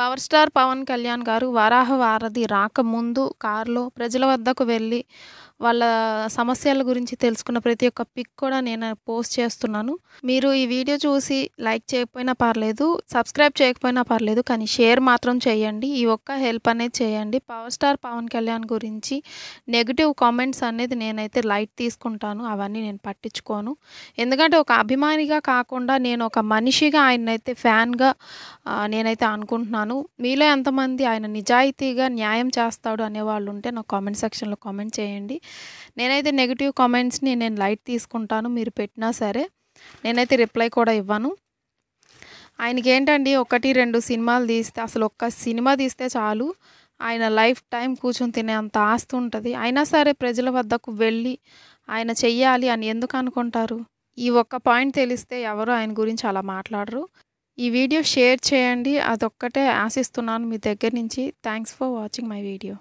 power star Pawan Kalyan గారు వారాహ వారధి రాకముందు కారులో ప్రజల వద్దకు వెళ్ళి వాళ్ళ సమస్యల గురించి తెలుసుకున్న ప్రతి ఒక్క పిక్ కూడా నేను పోస్ట్ చేస్తున్నాను మీరు ఈ వీడియో చూసి లైక్ చేయకపోయినా పర్లేదు సబ్స్క్రైబ్ చేయకపోయినా పర్లేదు కానీ షేర్ మాత్రం చేయండి ఈ ఒక్క హెల్ప్ అనేది చేయండి పవర్ స్టార్ పవన్ కళ్యాణ్ గురించి నెగిటివ్ కామెంట్స్ అనేది నేనైతే లైట్ తీసుకుంటాను అవన్నీ నేను పట్టించుకోను ఎందుకంటే ఒక అభిమానిగా కాకుండా నేను ఒక మనిషిగా ఆయన అయితే ఫ్యాన్గా నేనైతే అనుకుంటున్నాను అనుకుంటున్నాను మీలో ఎంతమంది ఆయన నిజాయితీగా న్యాయం చేస్తాడు అనేవాళ్ళు ఉంటే నాకు కామెంట్ సెక్షన్లో కామెంట్ చేయండి నేనైతే నెగిటివ్ కామెంట్స్ని నేను లైట్ తీసుకుంటాను మీరు పెట్టినా సరే నేనైతే రిప్లై కూడా ఇవ్వను ఆయనకి ఏంటండి ఒకటి రెండు సినిమాలు తీస్తే అసలు ఒక్క సినిమా తీస్తే చాలు ఆయన లైఫ్ టైం కూర్చొని అంత ఆస్తి ఉంటుంది అయినా సరే ప్రజల వద్దకు వెళ్ళి ఆయన చెయ్యాలి అని ఎందుకు అనుకుంటారు ఈ ఒక్క పాయింట్ తెలిస్తే ఎవరు ఆయన గురించి అలా మాట్లాడరు ఈ వీడియో షేర్ చేయండి అదొక్కటే ఆశిస్తున్నాను మీ దగ్గర నుంచి thanks for watching my video